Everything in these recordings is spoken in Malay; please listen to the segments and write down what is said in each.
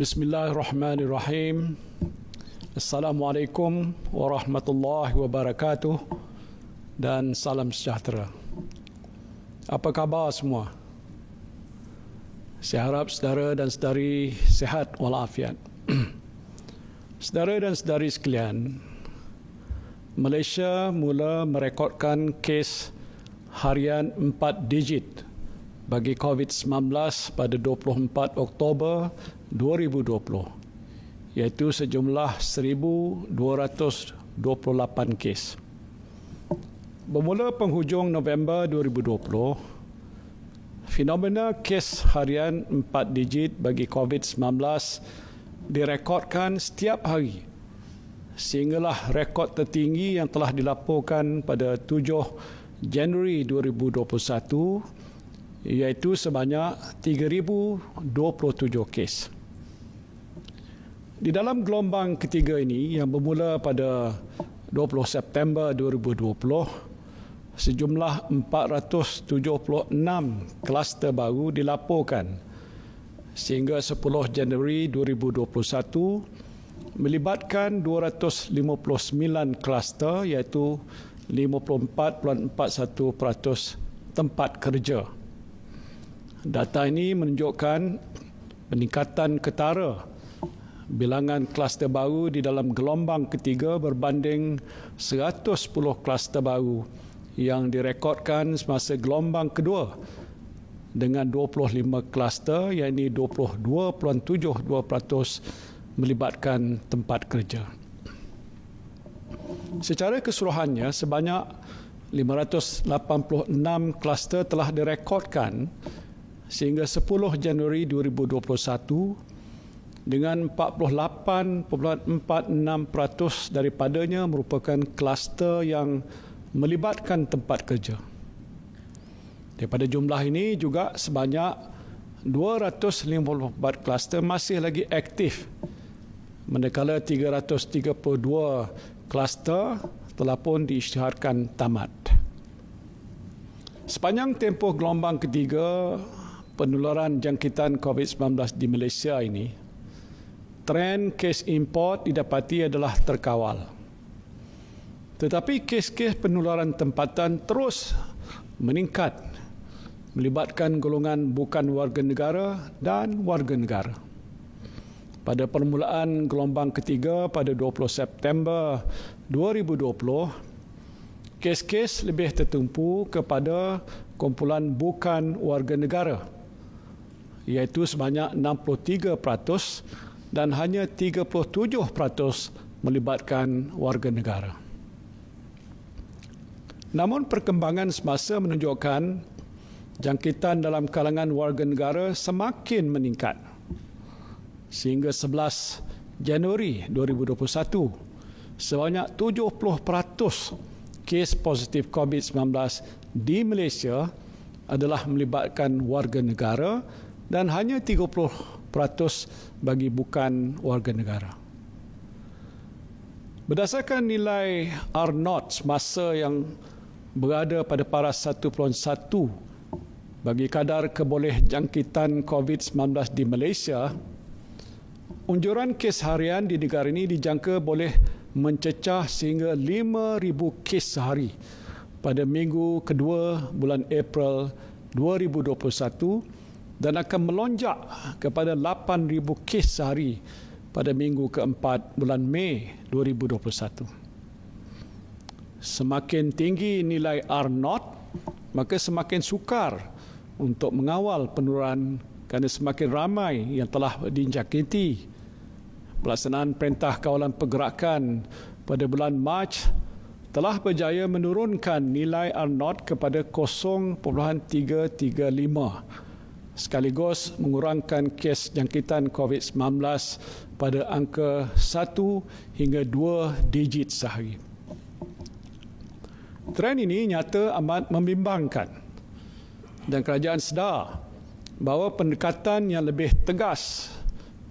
Bismillahirrahmanirrahim. Assalamualaikum warahmatullahi wabarakatuh dan salam sejahtera. Apa khabar semua? Saya harap saudara dan saudari sehat walafiat. saudara dan saudari sekalian, Malaysia mula merekodkan kes harian empat digit bagi COVID-19 pada 24 Oktober 2020 iaitu sejumlah 1,228 kes. Bermula penghujung November 2020, fenomena kes harian empat digit bagi COVID-19 direkodkan setiap hari sehinggalah rekod tertinggi yang telah dilaporkan pada 7 Januari iaitu sebanyak 3027 kes. Di dalam gelombang ketiga ini yang bermula pada 20 September 2020, sejumlah 476 kluster baru dilaporkan sehingga 10 Januari 2021 melibatkan 259 kluster iaitu 54.41% tempat kerja. Data ini menunjukkan peningkatan ketara bilangan kluster baru di dalam gelombang ketiga berbanding 110 kluster baru yang direkodkan semasa gelombang kedua dengan 25 kluster iaitu 22.72% melibatkan tempat kerja. Secara keseluruhannya sebanyak 586 kluster telah direkodkan sehingga 10 Januari 2021 dengan 48.46% daripadanya merupakan kluster yang melibatkan tempat kerja. Daripada jumlah ini juga sebanyak 254 kluster masih lagi aktif manakala 332 kluster telah pun diisytiharkan tamat. Sepanjang tempoh gelombang ketiga penularan jangkitan COVID-19 di Malaysia ini, tren kes import didapati adalah terkawal. Tetapi kes-kes penularan tempatan terus meningkat melibatkan golongan bukan warga negara dan warga negara. Pada permulaan gelombang ketiga pada 20 September 2020, kes-kes lebih tertumpu kepada kumpulan bukan warga negara iaitu sebanyak 63% dan hanya 37% melibatkan warga negara. Namun perkembangan semasa menunjukkan jangkitan dalam kalangan warga negara semakin meningkat. Sehingga 11 Januari 2021, sebanyak 70% kes positif COVID-19 di Malaysia adalah melibatkan warga negara dan hanya 30% bagi bukan warga negara. Berdasarkan nilai R0 masa yang berada pada paras 1.1 bagi kadar kebolehjangkitan COVID-19 di Malaysia, unjuran kes harian di negara ini dijangka boleh mencecah sehingga 5,000 kes sehari pada minggu kedua bulan April 2021 dan akan melonjak kepada 8,000 kes sehari pada minggu keempat bulan Mei 2021. Semakin tinggi nilai R0, maka semakin sukar untuk mengawal penurunan kerana semakin ramai yang telah dijangkiti. Pelaksanaan Perintah Kawalan Pergerakan pada bulan Mac telah berjaya menurunkan nilai R0 kepada 0.335 sekaligus mengurangkan kes jangkitan COVID-19 pada angka 1 hingga 2 digit sehari. Tren ini nyata amat membimbangkan dan kerajaan sedar bahawa pendekatan yang lebih tegas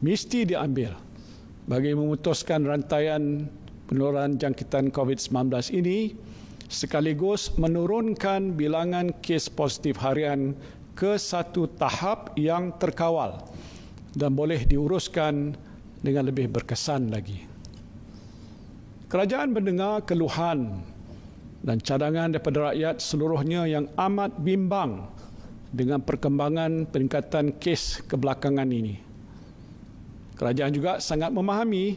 mesti diambil bagi memutuskan rantaian penularan jangkitan COVID-19 ini sekaligus menurunkan bilangan kes positif harian ke satu tahap yang terkawal dan boleh diuruskan dengan lebih berkesan lagi. Kerajaan mendengar keluhan dan cadangan daripada rakyat seluruhnya yang amat bimbang dengan perkembangan peningkatan kes kebelakangan ini. Kerajaan juga sangat memahami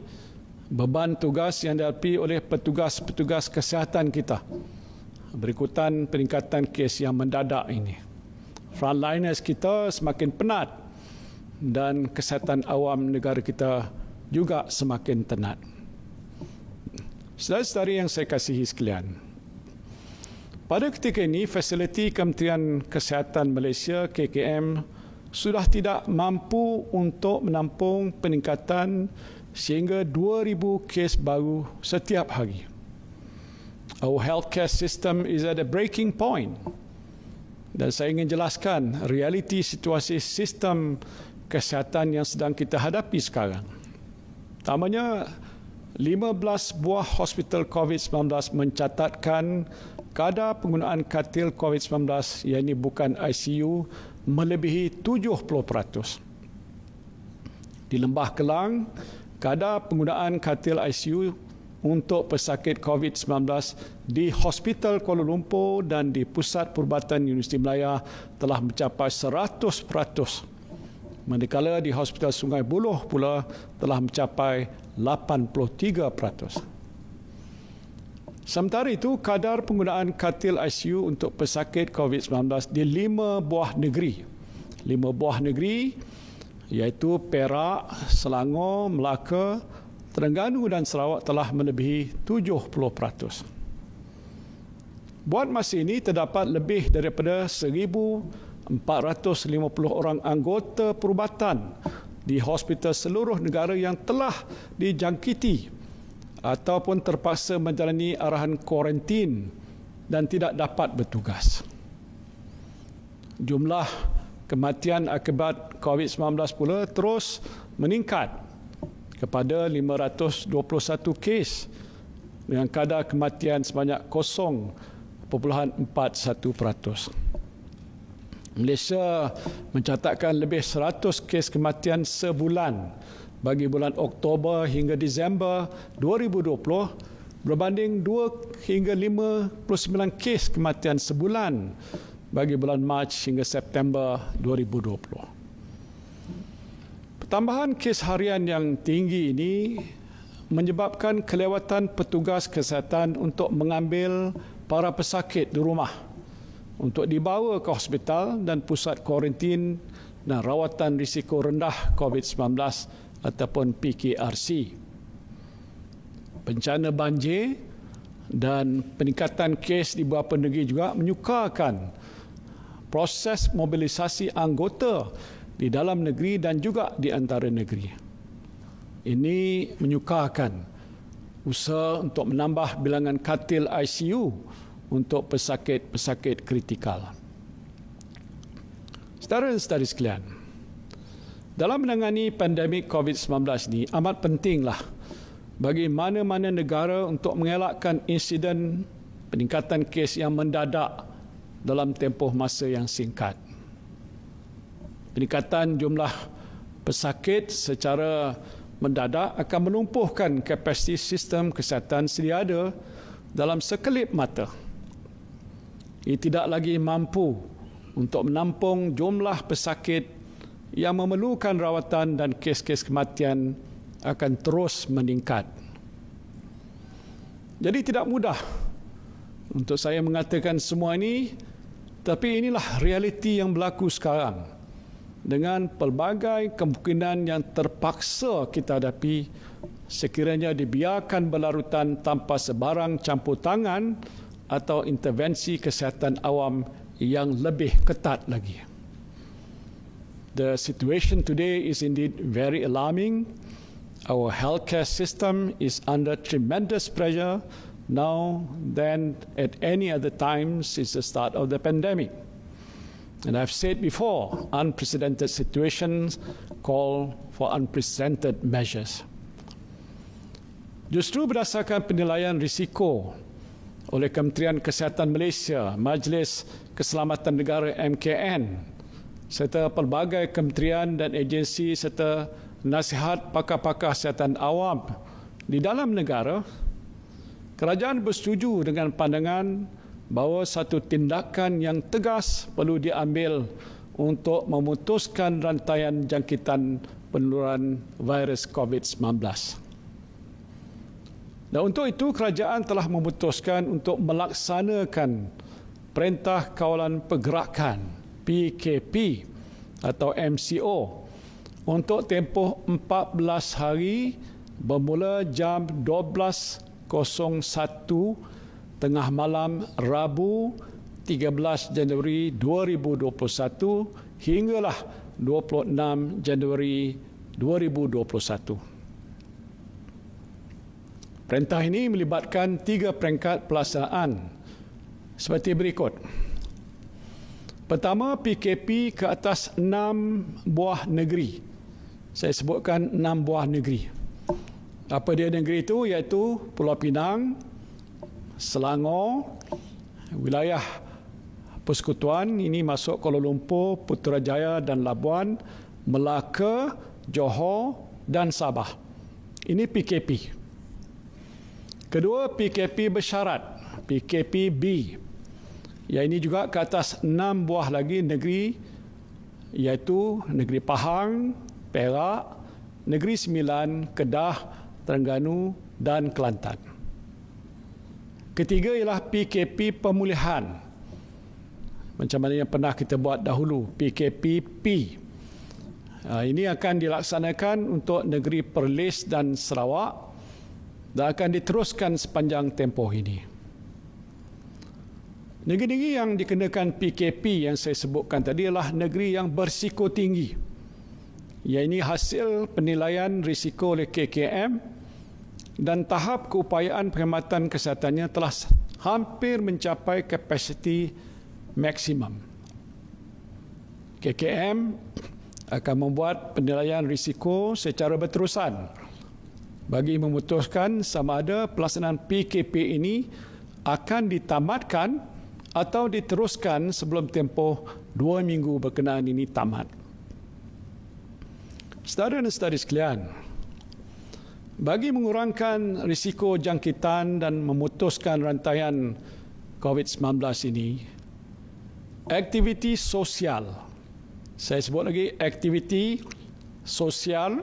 beban tugas yang dihadapi oleh petugas-petugas kesihatan kita berikutan peningkatan kes yang mendadak ini frontliners kita semakin penat dan kesihatan awam negara kita juga semakin tenat. Selain dari yang saya kasihi sekalian, pada ketika ini, fasiliti Kementerian Kesihatan Malaysia, KKM, sudah tidak mampu untuk menampung peningkatan sehingga 2,000 kes baru setiap hari. Our healthcare system is at a breaking point dan saya ingin jelaskan realiti situasi sistem kesihatan yang sedang kita hadapi sekarang. Tamanya 15 buah hospital COVID-19 mencatatkan kadar penggunaan katil COVID-19 yang ini bukan ICU melebihi 70%. Di Lembah Kelang, kadar penggunaan katil ICU untuk pesakit COVID-19 di Hospital Kuala Lumpur dan di Pusat Perubatan Universiti Melaya telah mencapai 100%. Manakala di Hospital Sungai Buloh pula telah mencapai 83%. Sementara itu, kadar penggunaan katil ICU untuk pesakit COVID-19 di lima buah negeri. Lima buah negeri iaitu Perak, Selangor, Melaka, Terengganu dan Sarawak telah melebihi 70%. Buat masa ini terdapat lebih daripada 1450 orang anggota perubatan di hospital seluruh negara yang telah dijangkiti ataupun terpaksa menjalani arahan kuarantin dan tidak dapat bertugas. Jumlah kematian akibat COVID-19 pula terus meningkat kepada 521 kes dengan kadar kematian sebanyak 0.41%. Malaysia mencatatkan lebih 100 kes kematian sebulan bagi bulan Oktober hingga Disember 2020 berbanding 2 hingga 59 kes kematian sebulan bagi bulan Mac hingga September 2020 tambahan kes harian yang tinggi ini menyebabkan kelewatan petugas kesihatan untuk mengambil para pesakit di rumah untuk dibawa ke hospital dan pusat kuarantin dan rawatan risiko rendah COVID-19 ataupun PKRC. Bencana banjir dan peningkatan kes di beberapa negeri juga menyukarkan proses mobilisasi anggota di dalam negeri dan juga di antara negeri. Ini menyukarkan usaha untuk menambah bilangan katil ICU untuk pesakit-pesakit kritikal. Saudara-saudari sekalian, dalam menangani pandemik COVID-19 ini amat pentinglah bagi mana-mana negara untuk mengelakkan insiden peningkatan kes yang mendadak dalam tempoh masa yang singkat peningkatan jumlah pesakit secara mendadak akan menumpuhkan kapasiti sistem kesihatan sedia ada dalam sekelip mata. Ia tidak lagi mampu untuk menampung jumlah pesakit yang memerlukan rawatan dan kes-kes kematian akan terus meningkat. Jadi tidak mudah untuk saya mengatakan semua ini tapi inilah realiti yang berlaku sekarang dengan pelbagai kemungkinan yang terpaksa kita hadapi sekiranya dibiarkan berlarutan tanpa sebarang campur tangan atau intervensi kesihatan awam yang lebih ketat lagi. The situation today is indeed very alarming. Our healthcare system is under tremendous pressure now than at any other time since the start of the pandemic. And I've said before, unprecedented situations call for unprecedented measures. Justru berdasarkan penilaian risiko oleh Kementerian Kesihatan Malaysia, Majlis Keselamatan Negara MKN serta pelbagai kementerian dan agensi serta nasihat pakar-pakar kesihatan awam di dalam negara, kerajaan bersetuju dengan pandangan bahawa satu tindakan yang tegas perlu diambil untuk memutuskan rantaian jangkitan penularan virus COVID-19. Dan untuk itu, kerajaan telah memutuskan untuk melaksanakan Perintah Kawalan Pergerakan PKP atau MCO untuk tempoh 14 hari bermula jam 12.01 tengah malam Rabu 13 Januari 2021 hinggalah 26 Januari 2021. Perintah ini melibatkan tiga peringkat pelaksanaan seperti berikut. Pertama, PKP ke atas enam buah negeri. Saya sebutkan enam buah negeri. Apa dia negeri itu? Iaitu Pulau Pinang, Selangor wilayah persekutuan ini masuk Kuala Lumpur, Putrajaya dan Labuan, Melaka, Johor dan Sabah. Ini PKP. Kedua PKP bersyarat, PKP B. Ya ini juga ke atas enam buah lagi negeri iaitu negeri Pahang, Perak, Negeri Sembilan, Kedah, Terengganu dan Kelantan. Ketiga ialah PKP pemulihan. Macam mana yang pernah kita buat dahulu, PKPP. Ah, ini akan dilaksanakan untuk negeri Perlis dan Sarawak dan akan diteruskan sepanjang tempoh ini. Negeri-negeri yang dikenakan PKP yang saya sebutkan tadi ialah negeri yang bersiko tinggi. Ia ini hasil penilaian risiko oleh KKM dan tahap keupayaan perkhidmatan kesihatannya telah hampir mencapai kapasiti maksimum. KKM akan membuat penilaian risiko secara berterusan bagi memutuskan sama ada pelaksanaan PKP ini akan ditamatkan atau diteruskan sebelum tempoh dua minggu berkenaan ini tamat. Saudara dan saudari sekalian, bagi mengurangkan risiko jangkitan dan memutuskan rantaian COVID-19 ini, aktiviti sosial, saya sebut lagi aktiviti sosial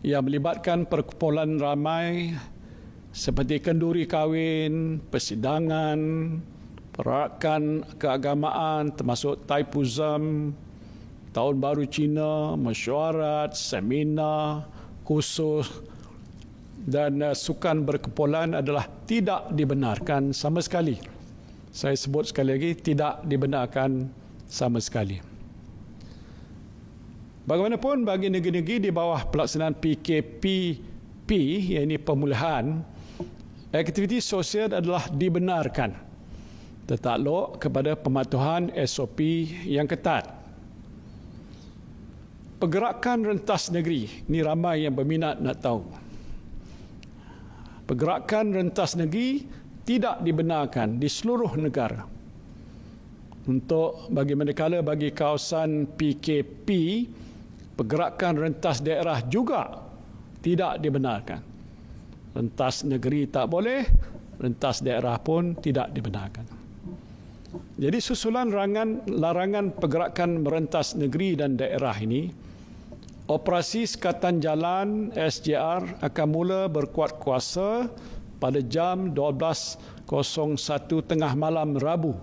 yang melibatkan perkumpulan ramai seperti kenduri kahwin, persidangan, perakan keagamaan termasuk Taipuzam, Tahun Baru Cina, mesyuarat, seminar, khusus, dan eh, sukan berkepolan adalah tidak dibenarkan sama sekali. Saya sebut sekali lagi tidak dibenarkan sama sekali. Bagaimanapun bagi negeri-negeri di bawah pelaksanaan PKPP iaitu pemulihan aktiviti sosial adalah dibenarkan tertakluk kepada pematuhan SOP yang ketat. Pergerakan rentas negeri, ini ramai yang berminat nak tahu pergerakan rentas negeri tidak dibenarkan di seluruh negara. Untuk bagi manakala bagi kawasan PKP, pergerakan rentas daerah juga tidak dibenarkan. Rentas negeri tak boleh, rentas daerah pun tidak dibenarkan. Jadi susulan larangan larangan pergerakan merentas negeri dan daerah ini Operasi Sekatan Jalan SJR akan mula berkuat kuasa pada jam 12.01 tengah malam Rabu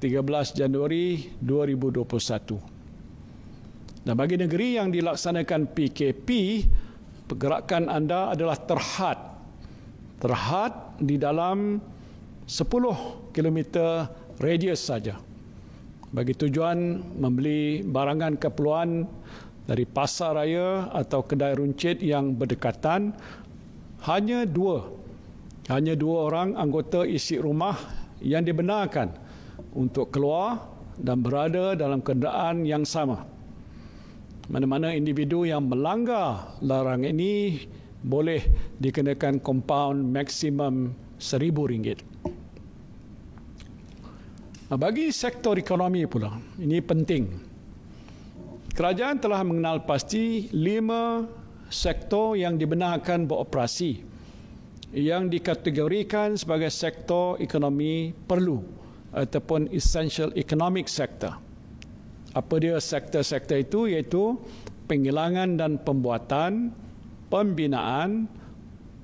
13 Januari 2021. Dan bagi negeri yang dilaksanakan PKP, pergerakan anda adalah terhad. Terhad di dalam 10 km radius saja. Bagi tujuan membeli barangan keperluan dari pasar raya atau kedai runcit yang berdekatan hanya dua hanya dua orang anggota isi rumah yang dibenarkan untuk keluar dan berada dalam kenderaan yang sama. Mana-mana individu yang melanggar larang ini boleh dikenakan kompaun maksimum seribu ringgit. Bagi sektor ekonomi pula, ini penting. Kerajaan telah mengenal pasti lima sektor yang dibenarkan beroperasi yang dikategorikan sebagai sektor ekonomi perlu ataupun essential economic sector. Apa dia sektor-sektor itu iaitu pengilangan dan pembuatan, pembinaan,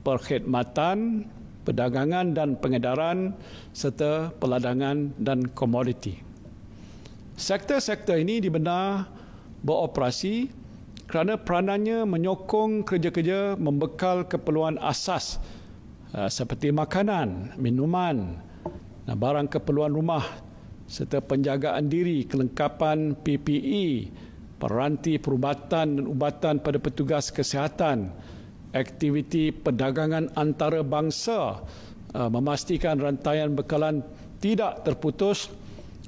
perkhidmatan, perdagangan dan pengedaran serta peladangan dan komoditi. Sektor-sektor ini dibenarkan beroperasi kerana peranannya menyokong kerja-kerja membekal keperluan asas uh, seperti makanan, minuman, barang keperluan rumah serta penjagaan diri, kelengkapan PPE, peranti perubatan dan ubatan pada petugas kesihatan, aktiviti perdagangan antarabangsa uh, memastikan rantaian bekalan tidak terputus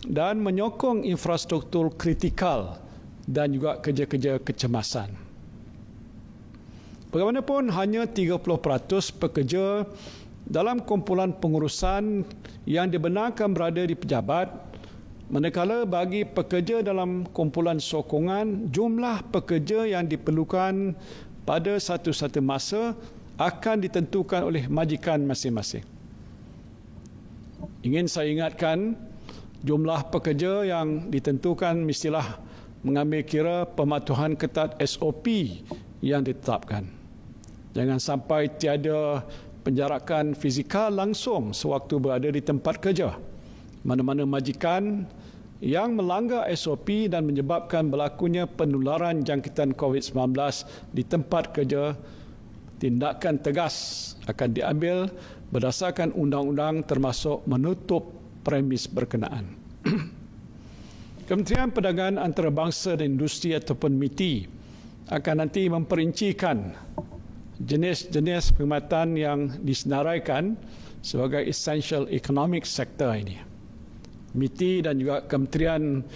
dan menyokong infrastruktur kritikal dan juga kerja-kerja kecemasan. Bagaimanapun hanya 30% pekerja dalam kumpulan pengurusan yang dibenarkan berada di pejabat manakala bagi pekerja dalam kumpulan sokongan jumlah pekerja yang diperlukan pada satu-satu masa akan ditentukan oleh majikan masing-masing. Ingin saya ingatkan jumlah pekerja yang ditentukan mestilah mengambil kira pematuhan ketat SOP yang ditetapkan. Jangan sampai tiada penjarakan fizikal langsung sewaktu berada di tempat kerja. Mana-mana majikan yang melanggar SOP dan menyebabkan berlakunya penularan jangkitan COVID-19 di tempat kerja, tindakan tegas akan diambil berdasarkan undang-undang termasuk menutup premis berkenaan. Kementerian Perdagangan Antarabangsa dan Industri ataupun MITI akan nanti memperincikan jenis-jenis perkhidmatan yang disenaraikan sebagai essential economic sector ini. MITI dan juga Kementerian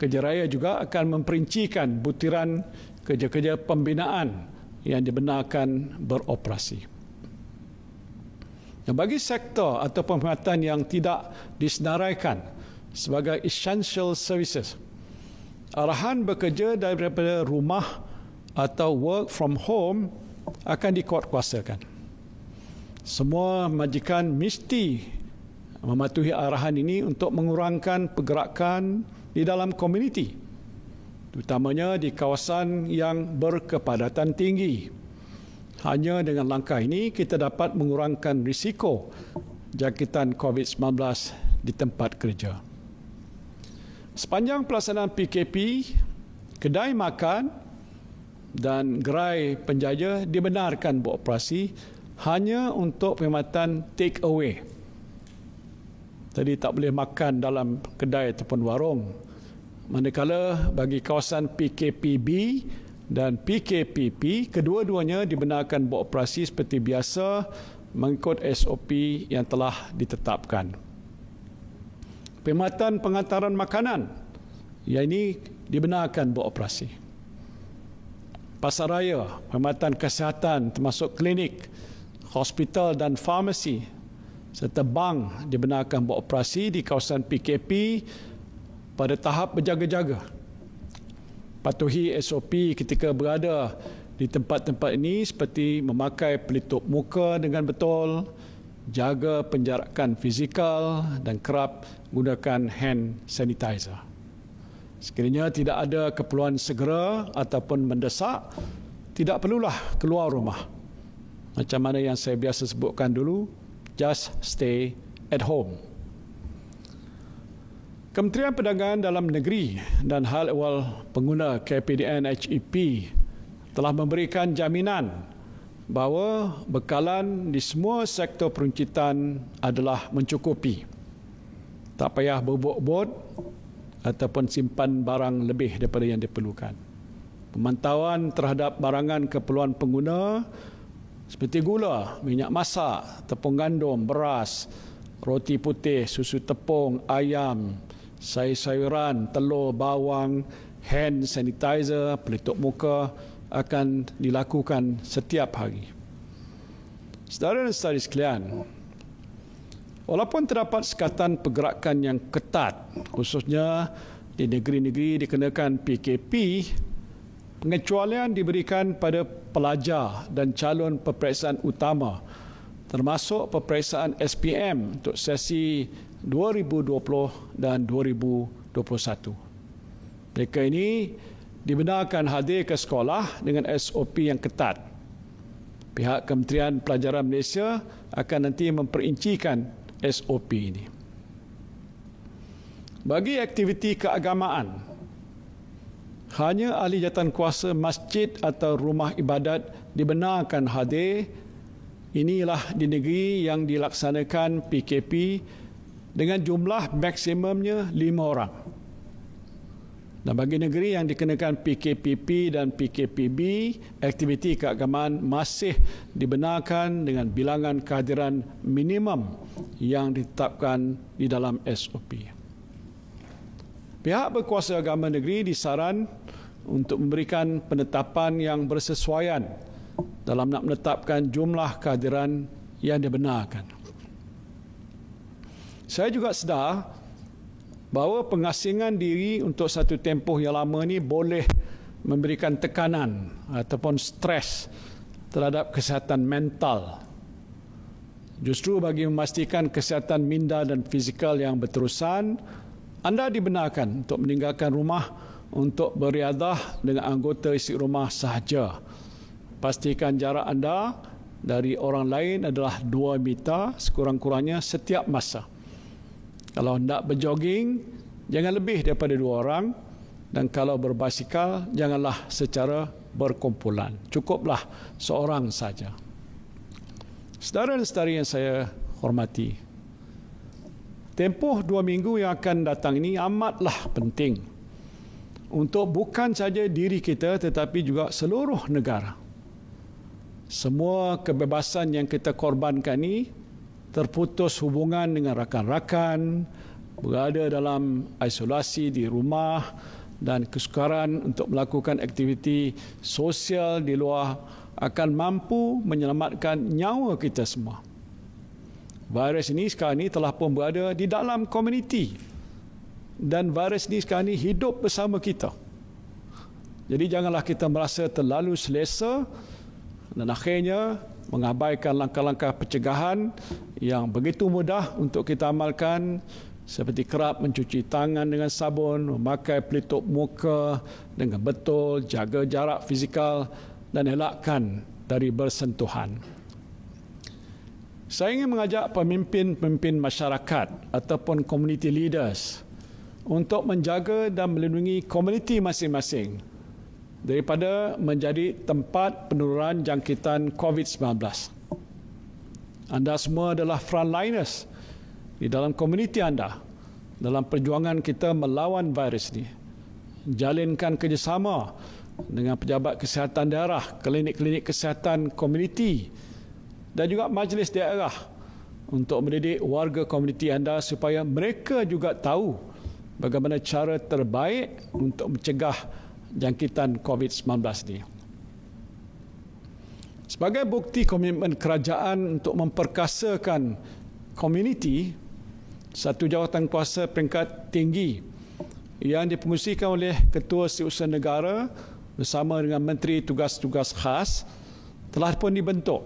Kerja Raya juga akan memperincikan butiran kerja-kerja pembinaan yang dibenarkan beroperasi. Dan bagi sektor ataupun perkhidmatan yang tidak disenaraikan, sebagai essential services. Arahan bekerja daripada rumah atau work from home akan dikuatkuasakan. Semua majikan mesti mematuhi arahan ini untuk mengurangkan pergerakan di dalam komuniti terutamanya di kawasan yang berkepadatan tinggi. Hanya dengan langkah ini kita dapat mengurangkan risiko jangkitan COVID-19 di tempat kerja. Sepanjang pelaksanaan PKP, kedai makan dan gerai penjaja dibenarkan beroperasi hanya untuk perkhidmatan take away. Jadi tak boleh makan dalam kedai ataupun warung. Manakala bagi kawasan PKPB dan PKPP, kedua-duanya dibenarkan beroperasi seperti biasa mengikut SOP yang telah ditetapkan. Perkhidmatan pengantaran makanan yang ini dibenarkan beroperasi. Pasaraya, perkhidmatan kesihatan termasuk klinik, hospital dan farmasi serta bank dibenarkan beroperasi di kawasan PKP pada tahap berjaga-jaga. Patuhi SOP ketika berada di tempat-tempat ini seperti memakai pelitup muka dengan betul, jaga penjarakan fizikal dan kerap gunakan hand sanitizer. Sekiranya tidak ada keperluan segera ataupun mendesak, tidak perlulah keluar rumah. Macam mana yang saya biasa sebutkan dulu, just stay at home. Kementerian Perdagangan Dalam Negeri dan Hal Ehwal Pengguna KPDN HEP telah memberikan jaminan bahawa bekalan di semua sektor peruncitan adalah mencukupi. Tak payah berbuat-buat ataupun simpan barang lebih daripada yang diperlukan. Pemantauan terhadap barangan keperluan pengguna seperti gula, minyak masak, tepung gandum, beras, roti putih, susu tepung, ayam, sayur-sayuran, telur, bawang, hand sanitizer, pelitup muka, akan dilakukan setiap hari. Saudara dan saudari sekalian, walaupun terdapat sekatan pergerakan yang ketat, khususnya di negeri-negeri dikenakan PKP, pengecualian diberikan pada pelajar dan calon peperiksaan utama termasuk peperiksaan SPM untuk sesi 2020 dan 2021. Mereka ini dibenarkan hadir ke sekolah dengan SOP yang ketat. Pihak Kementerian Pelajaran Malaysia akan nanti memperincikan SOP ini. Bagi aktiviti keagamaan, hanya ahli kuasa masjid atau rumah ibadat dibenarkan hadir. Inilah di negeri yang dilaksanakan PKP dengan jumlah maksimumnya lima orang. Dan bagi negeri yang dikenakan PKPP dan PKPB, aktiviti keagamaan masih dibenarkan dengan bilangan kehadiran minimum yang ditetapkan di dalam SOP. Pihak berkuasa agama negeri disaran untuk memberikan penetapan yang bersesuaian dalam nak menetapkan jumlah kehadiran yang dibenarkan. Saya juga sedar bahawa pengasingan diri untuk satu tempoh yang lama ini boleh memberikan tekanan ataupun stres terhadap kesihatan mental. Justru bagi memastikan kesihatan minda dan fizikal yang berterusan, anda dibenarkan untuk meninggalkan rumah untuk beriadah dengan anggota isi rumah sahaja. Pastikan jarak anda dari orang lain adalah 2 meter sekurang-kurangnya setiap masa. Kalau hendak berjoging, jangan lebih daripada dua orang. Dan kalau berbasikal, janganlah secara berkumpulan. Cukuplah seorang saja. Sedara dan sedari yang saya hormati, tempoh dua minggu yang akan datang ini amatlah penting untuk bukan saja diri kita tetapi juga seluruh negara. Semua kebebasan yang kita korbankan ini terputus hubungan dengan rakan-rakan, berada dalam isolasi di rumah dan kesukaran untuk melakukan aktiviti sosial di luar akan mampu menyelamatkan nyawa kita semua. Virus ini sekarang ini telah pun berada di dalam komuniti dan virus ini sekarang ini hidup bersama kita. Jadi janganlah kita merasa terlalu selesa dan akhirnya mengabaikan langkah-langkah pencegahan yang begitu mudah untuk kita amalkan seperti kerap mencuci tangan dengan sabun, memakai pelitup muka dengan betul, jaga jarak fizikal dan elakkan dari bersentuhan. Saya ingin mengajak pemimpin-pemimpin masyarakat ataupun community leaders untuk menjaga dan melindungi komuniti masing-masing daripada menjadi tempat penurunan jangkitan COVID-19. Anda semua adalah frontliners di dalam komuniti anda dalam perjuangan kita melawan virus ini. Jalinkan kerjasama dengan pejabat kesihatan daerah, klinik-klinik kesihatan komuniti dan juga majlis daerah untuk mendidik warga komuniti anda supaya mereka juga tahu bagaimana cara terbaik untuk mencegah jangkitan COVID-19 ini. Sebagai bukti komitmen kerajaan untuk memperkasakan komuniti, satu jawatan kuasa peringkat tinggi yang dipengusikan oleh Ketua Setiausaha Negara bersama dengan Menteri Tugas-Tugas Khas telah pun dibentuk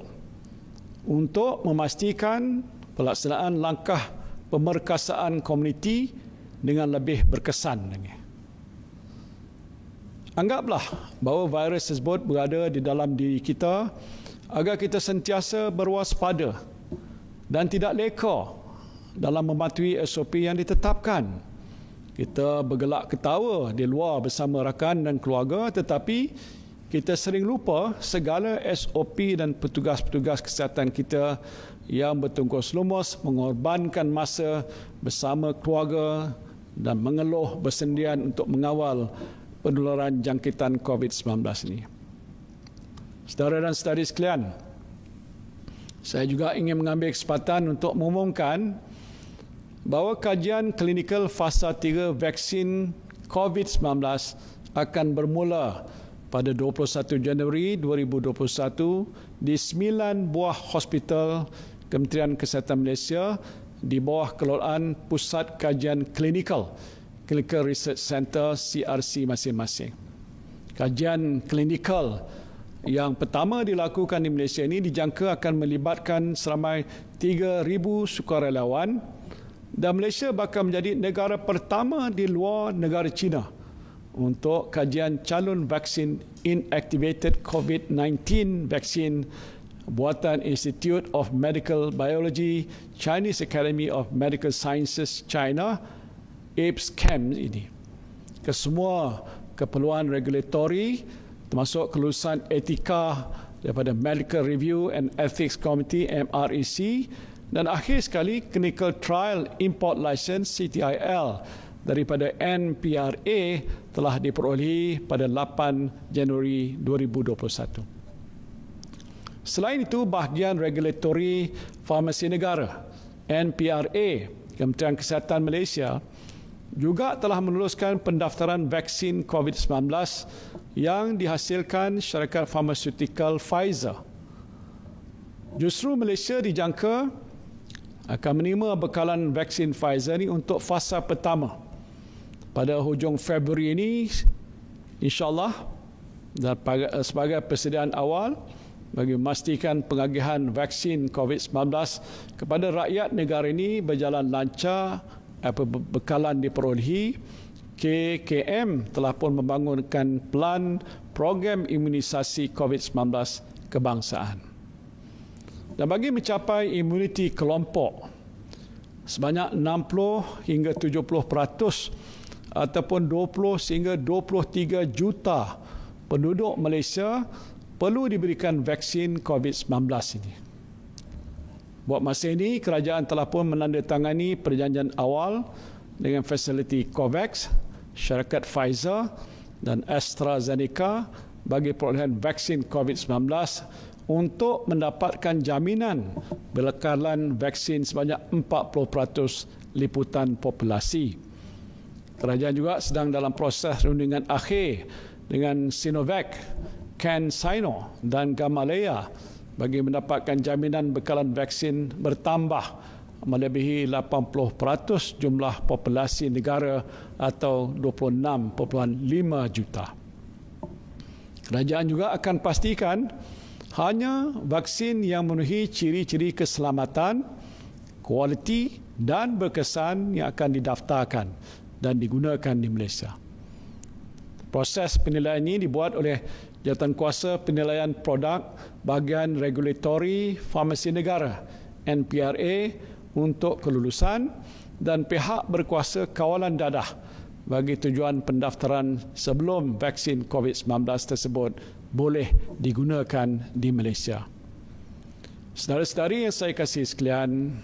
untuk memastikan pelaksanaan langkah pemerkasaan komuniti dengan lebih berkesan. Dengan. Anggaplah bahawa virus tersebut berada di dalam diri kita agar kita sentiasa berwaspada dan tidak leka dalam mematuhi SOP yang ditetapkan. Kita bergelak ketawa di luar bersama rakan dan keluarga tetapi kita sering lupa segala SOP dan petugas-petugas kesihatan kita yang bertungkus lumus mengorbankan masa bersama keluarga dan mengeluh bersendirian untuk mengawal penularan jangkitan COVID-19 ini. Saudara dan saudari sekalian, saya juga ingin mengambil kesempatan untuk mengumumkan bahawa kajian klinikal fasa 3 vaksin COVID-19 akan bermula pada 21 Januari 2021 di sembilan buah hospital Kementerian Kesihatan Malaysia di bawah kelolaan Pusat Kajian Klinikal. Clinical Research Center CRC masing-masing. Kajian klinikal yang pertama dilakukan di Malaysia ini dijangka akan melibatkan seramai 3,000 sukarelawan dan Malaysia bakal menjadi negara pertama di luar negara China untuk kajian calon vaksin inactivated COVID-19 vaksin buatan Institute of Medical Biology Chinese Academy of Medical Sciences China apes cam ini kesemua keperluan regulatory termasuk kelulusan etika daripada Medical Review and Ethics Committee MREC dan akhir sekali clinical trial import license CTIL daripada NPRA telah diperolehi pada 8 Januari 2021. Selain itu, bahagian regulatory farmasi negara NPRA Kementerian Kesihatan Malaysia juga telah meneruskan pendaftaran vaksin COVID-19 yang dihasilkan syarikat farmasutikal Pfizer. Justru Malaysia dijangka akan menerima bekalan vaksin Pfizer ini untuk fasa pertama pada hujung Februari ini insyaAllah eh, sebagai persediaan awal bagi memastikan pengagihan vaksin COVID-19 kepada rakyat negara ini berjalan lancar apa bekalan diperolehi KKM telah pun membangunkan plan program imunisasi COVID-19 kebangsaan. Dan bagi mencapai imuniti kelompok sebanyak 60 hingga 70% ataupun 20 sehingga 23 juta penduduk Malaysia perlu diberikan vaksin COVID-19 ini. Buat masa ini, kerajaan telah pun menandatangani perjanjian awal dengan fasiliti COVAX, syarikat Pfizer dan AstraZeneca bagi perolehan vaksin COVID-19 untuk mendapatkan jaminan belekalan vaksin sebanyak 40% liputan populasi. Kerajaan juga sedang dalam proses rundingan akhir dengan Sinovac, CanSino dan Gamaleya bagi mendapatkan jaminan bekalan vaksin bertambah melebihi 80% jumlah populasi negara atau 26.5 juta. Kerajaan juga akan pastikan hanya vaksin yang memenuhi ciri-ciri keselamatan, kualiti dan berkesan yang akan didaftarkan dan digunakan di Malaysia. Proses penilaian ini dibuat oleh Kuasa Penilaian Produk Bahagian Regulatory Farmasi Negara NPRA untuk kelulusan dan pihak berkuasa kawalan dadah bagi tujuan pendaftaran sebelum vaksin COVID-19 tersebut boleh digunakan di Malaysia. Sedara-sedari yang saya kasih sekalian,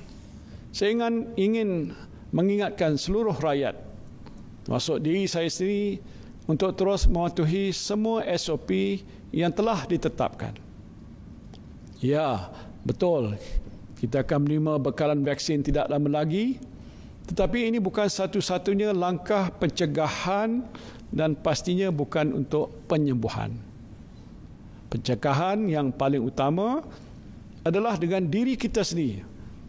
saya ingin, ingin mengingatkan seluruh rakyat, termasuk diri saya sendiri, untuk terus mematuhi semua SOP yang telah ditetapkan. Ya, betul. Kita akan menerima bekalan vaksin tidak lama lagi. Tetapi ini bukan satu-satunya langkah pencegahan dan pastinya bukan untuk penyembuhan. Pencegahan yang paling utama adalah dengan diri kita sendiri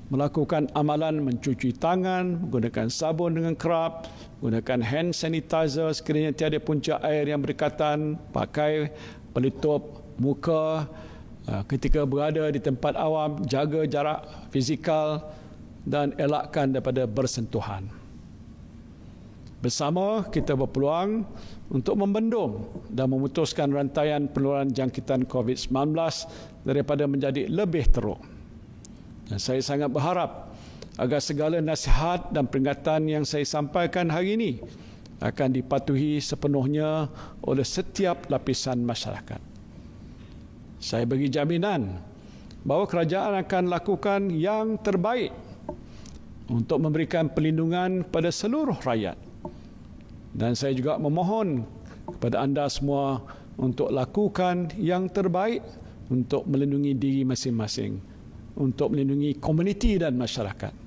melakukan amalan mencuci tangan menggunakan sabun dengan kerap gunakan hand sanitizer sekiranya tiada punca air yang berdekatan pakai pelitup muka uh, ketika berada di tempat awam jaga jarak fizikal dan elakkan daripada bersentuhan bersama kita berpeluang untuk membendung dan memutuskan rantaian penularan jangkitan COVID-19 daripada menjadi lebih teruk dan saya sangat berharap agar segala nasihat dan peringatan yang saya sampaikan hari ini akan dipatuhi sepenuhnya oleh setiap lapisan masyarakat. Saya beri jaminan bahawa kerajaan akan lakukan yang terbaik untuk memberikan perlindungan pada seluruh rakyat. Dan saya juga memohon kepada anda semua untuk lakukan yang terbaik untuk melindungi diri masing-masing, untuk melindungi komuniti dan masyarakat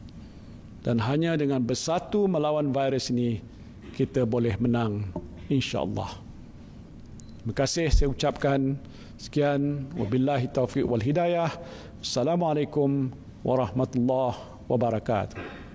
dan hanya dengan bersatu melawan virus ini kita boleh menang insyaallah. Terima kasih saya ucapkan sekian wabillahi taufiq wal hidayah. Assalamualaikum warahmatullahi wabarakatuh.